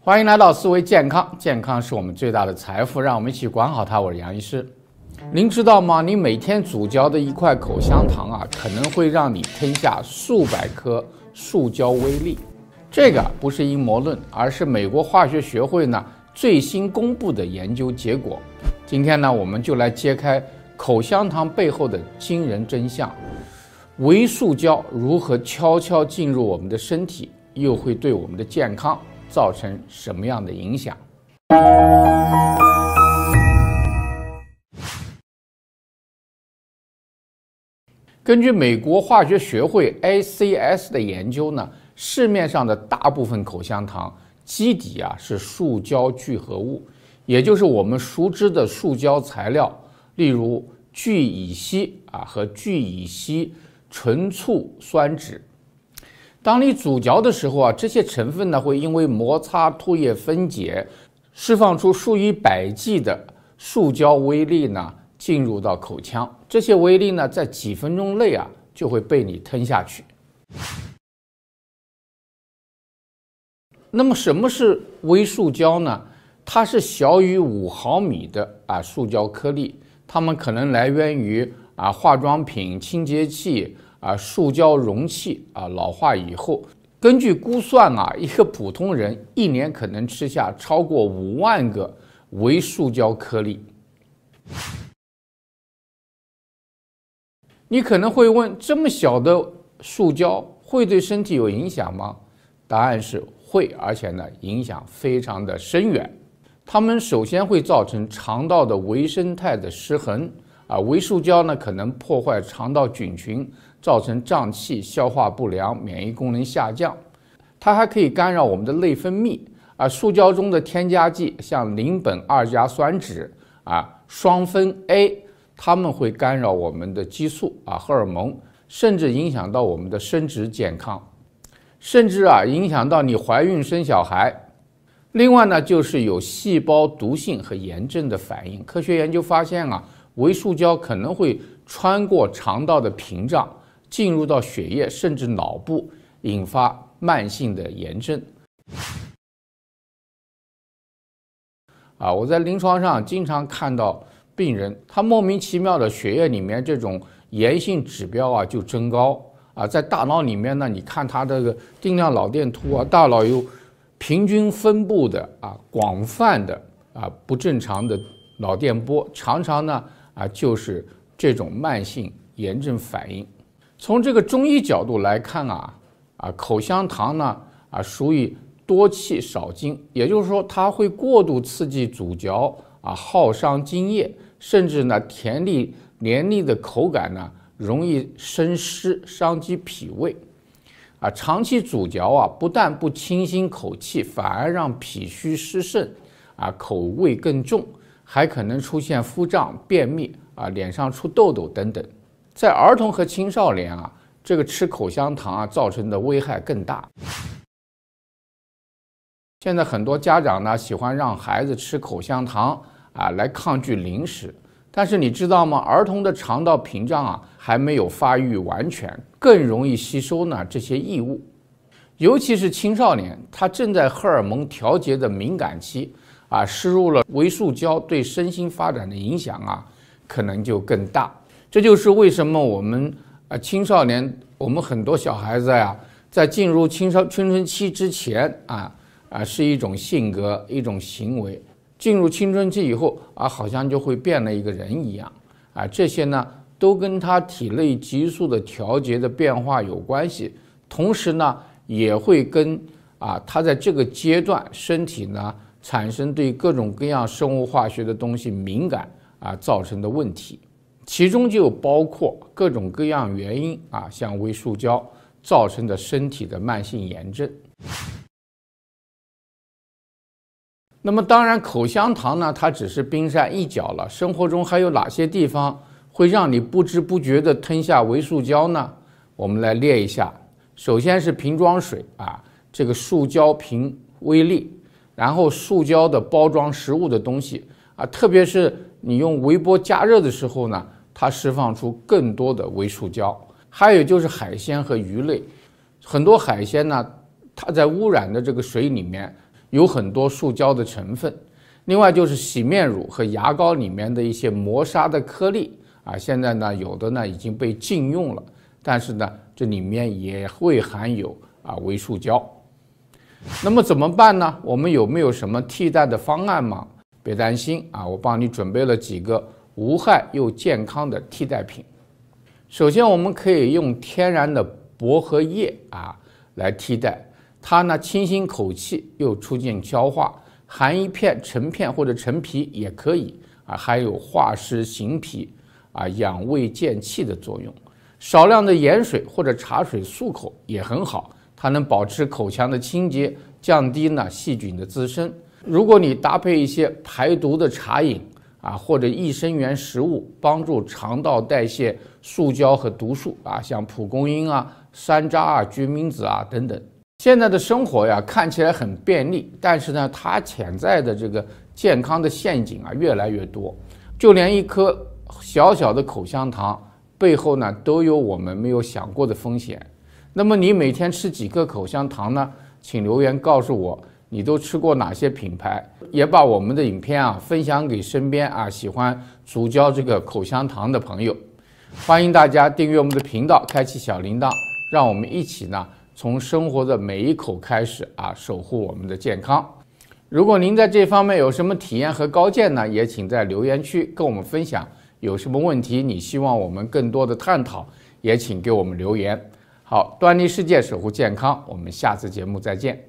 欢迎来到思维健康，健康是我们最大的财富，让我们一起管好它。我是杨医师，您知道吗？您每天咀嚼的一块口香糖啊，可能会让你吞下数百颗塑胶微粒。这个不是阴谋论，而是美国化学学会呢最新公布的研究结果。今天呢，我们就来揭开口香糖背后的惊人真相：微塑胶如何悄悄进入我们的身体，又会对我们的健康？造成什么样的影响？根据美国化学学会 ACS 的研究呢，市面上的大部分口香糖基底啊是树胶聚合物，也就是我们熟知的树胶材料，例如聚乙烯啊和聚乙烯醇醋酸酯。当你咀嚼的时候啊，这些成分呢会因为摩擦、唾液分解，释放出数以百计的塑胶微粒呢，进入到口腔。这些微粒呢，在几分钟内啊，就会被你吞下去。那么，什么是微塑胶呢？它是小于五毫米的啊塑胶颗粒，它们可能来源于啊化妆品、清洁剂。啊，塑胶容器啊，老化以后，根据估算啊，一个普通人一年可能吃下超过五万个微塑胶颗粒。你可能会问，这么小的塑胶会对身体有影响吗？答案是会，而且呢，影响非常的深远。它们首先会造成肠道的微生态的失衡啊，微塑胶呢可能破坏肠道菌群。造成胀气、消化不良、免疫功能下降，它还可以干扰我们的内分泌啊。塑胶中的添加剂，像邻苯二甲酸酯啊、双酚 A，它们会干扰我们的激素啊、荷尔蒙，甚至影响到我们的生殖健康，甚至啊影响到你怀孕生小孩。另外呢，就是有细胞毒性和炎症的反应。科学研究发现啊，微塑胶可能会穿过肠道的屏障。进入到血液甚至脑部，引发慢性的炎症。啊，我在临床上经常看到病人，他莫名其妙的血液里面这种炎性指标啊就增高啊，在大脑里面呢，你看他这个定量脑电图啊，大脑有平均分布的啊广泛的啊不正常的脑电波，常常呢啊就是这种慢性炎症反应。从这个中医角度来看啊，啊口香糖呢啊属于多气少津，也就是说它会过度刺激主嚼啊耗伤津液，甚至呢甜腻黏腻的口感呢容易生湿伤及脾胃，啊长期主嚼啊不但不清新口气，反而让脾虚湿盛，啊口味更重，还可能出现腹胀便秘啊脸上出痘痘等等。在儿童和青少年啊，这个吃口香糖啊造成的危害更大。现在很多家长呢喜欢让孩子吃口香糖啊来抗拒零食，但是你知道吗？儿童的肠道屏障啊还没有发育完全，更容易吸收呢这些异物。尤其是青少年，他正在荷尔蒙调节的敏感期啊，摄入了维塑胶对身心发展的影响啊可能就更大。这就是为什么我们啊青少年，我们很多小孩子呀，在进入青少青春期之前啊啊是一种性格一种行为，进入青春期以后啊好像就会变了一个人一样啊这些呢都跟他体内激素的调节的变化有关系，同时呢也会跟啊他在这个阶段身体呢产生对各种各样生物化学的东西敏感啊造成的问题。其中就包括各种各样原因啊，像微塑胶造成的身体的慢性炎症。那么，当然口香糖呢，它只是冰山一角了。生活中还有哪些地方会让你不知不觉地吞下微塑胶呢？我们来列一下：首先是瓶装水啊，这个塑胶瓶微粒；然后塑胶的包装食物的东西啊，特别是你用微波加热的时候呢。它释放出更多的微塑胶，还有就是海鲜和鱼类，很多海鲜呢，它在污染的这个水里面有很多塑胶的成分。另外就是洗面乳和牙膏里面的一些磨砂的颗粒啊，现在呢有的呢已经被禁用了，但是呢这里面也会含有啊微塑胶。那么怎么办呢？我们有没有什么替代的方案吗？别担心啊，我帮你准备了几个。无害又健康的替代品。首先，我们可以用天然的薄荷叶啊来替代，它呢清新口气又促进消化。含一片陈片或者陈皮也可以啊，还有化湿行脾啊、养胃健气的作用。少量的盐水或者茶水漱口也很好，它能保持口腔的清洁，降低呢细菌的滋生。如果你搭配一些排毒的茶饮。啊，或者益生元食物帮助肠道代谢塑胶和毒素啊，像蒲公英啊、山楂啊、决明子啊等等。现在的生活呀，看起来很便利，但是呢，它潜在的这个健康的陷阱啊，越来越多。就连一颗小小的口香糖背后呢，都有我们没有想过的风险。那么你每天吃几颗口香糖呢？请留言告诉我，你都吃过哪些品牌？也把我们的影片啊分享给身边啊喜欢咀嚼这个口香糖的朋友，欢迎大家订阅我们的频道，开启小铃铛，让我们一起呢从生活的每一口开始啊守护我们的健康。如果您在这方面有什么体验和高见呢，也请在留言区跟我们分享。有什么问题你希望我们更多的探讨，也请给我们留言。好，端倪世界守护健康，我们下次节目再见。